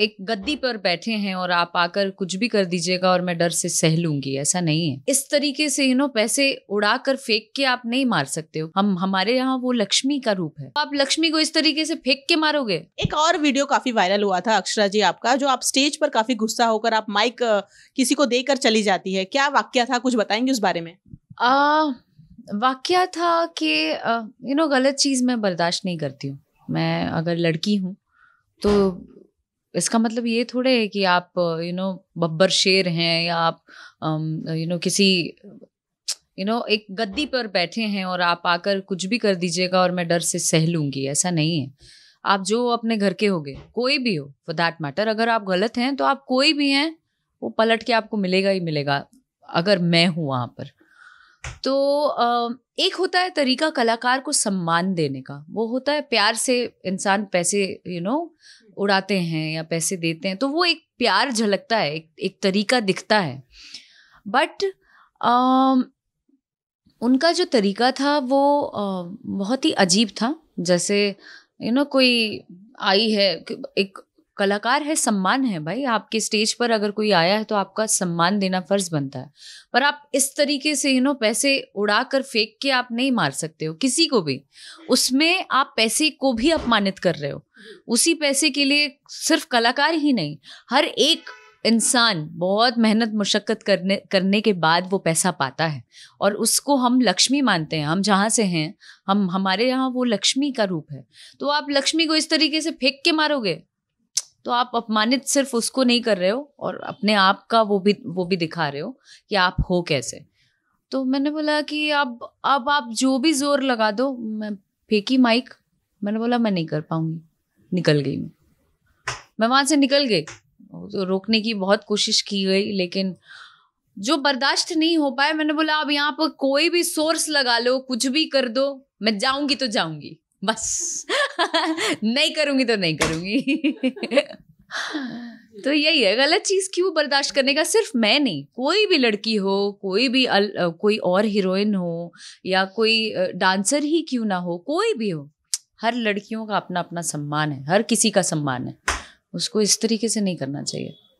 एक गद्दी पर बैठे हैं और आप आकर कुछ भी कर दीजिएगा और मैं डर से सह लूंगी ऐसा नहीं है इस तरीके से यू नो पैसे उड़ा कर फेंक के आप नहीं मार सकते हो हम हमारे यहाँ वो लक्ष्मी का रूप है आप लक्ष्मी को इस तरीके से फेंक के मारोगे एक और वीडियो काफी वायरल हुआ था अक्षरा जी आपका जो आप स्टेज पर काफी गुस्सा होकर आप माइक किसी को देकर चली जाती है क्या वाक्य था कुछ बताएंगे उस बारे में वाक्य था कि यू नो गलत चीज मैं बर्दाश्त नहीं करती हूँ मैं अगर लड़की हूँ तो इसका मतलब ये थोड़े है कि आप यू नो बब्बर शेर हैं या आप यू um, नो किसी यू नो एक गद्दी पर बैठे हैं और आप आकर कुछ भी कर दीजिएगा और मैं डर से सह लूंगी ऐसा नहीं है आप जो अपने घर के होगे कोई भी हो फॉर दैट मैटर अगर आप गलत हैं तो आप कोई भी हैं वो पलट के आपको मिलेगा ही मिलेगा अगर मैं हूं वहां पर तो um, एक होता है तरीका कलाकार को सम्मान देने का वो होता है प्यार से इंसान पैसे यू you नो know, उड़ाते हैं या पैसे देते हैं तो वो एक प्यार झलकता है एक, एक तरीका दिखता है बट um, उनका जो तरीका था वो आ, बहुत ही अजीब था जैसे यू you नो know, कोई आई है एक कलाकार है सम्मान है भाई आपके स्टेज पर अगर कोई आया है तो आपका सम्मान देना फर्ज बनता है पर आप इस तरीके से यू नो पैसे उड़ा कर फेंक के आप नहीं मार सकते हो किसी को भी उसमें आप पैसे को भी अपमानित कर रहे हो उसी पैसे के लिए सिर्फ कलाकार ही नहीं हर एक इंसान बहुत मेहनत मुशक्क़त करने करने के बाद वो पैसा पाता है और उसको हम लक्ष्मी मानते हैं हम जहाँ से हैं हम हमारे यहाँ वो लक्ष्मी का रूप है तो आप लक्ष्मी को इस तरीके से फेंक के मारोगे तो आप अपमानित सिर्फ उसको नहीं कर रहे हो और अपने आप का वो भी वो भी दिखा रहे हो कि आप हो कैसे तो मैंने बोला कि अब अब आप जो भी जोर लगा दो मैं फेंकी माइक मैंने बोला मैं नहीं कर पाऊंगी निकल गई मैं मैं वहां से निकल गई तो रोकने की बहुत कोशिश की गई लेकिन जो बर्दाश्त नहीं हो पाया मैंने बोला अब यहाँ पर कोई भी सोर्स लगा लो कुछ भी कर दो मैं जाऊंगी तो जाऊंगी बस नहीं करूंगी तो नहीं करूंगी तो यही है गलत चीज़ क्यों बर्दाश्त करने का सिर्फ मैं नहीं कोई भी लड़की हो कोई भी अल, कोई और हीरोइन हो या कोई डांसर ही क्यों ना हो कोई भी हो हर लड़कियों का अपना अपना सम्मान है हर किसी का सम्मान है उसको इस तरीके से नहीं करना चाहिए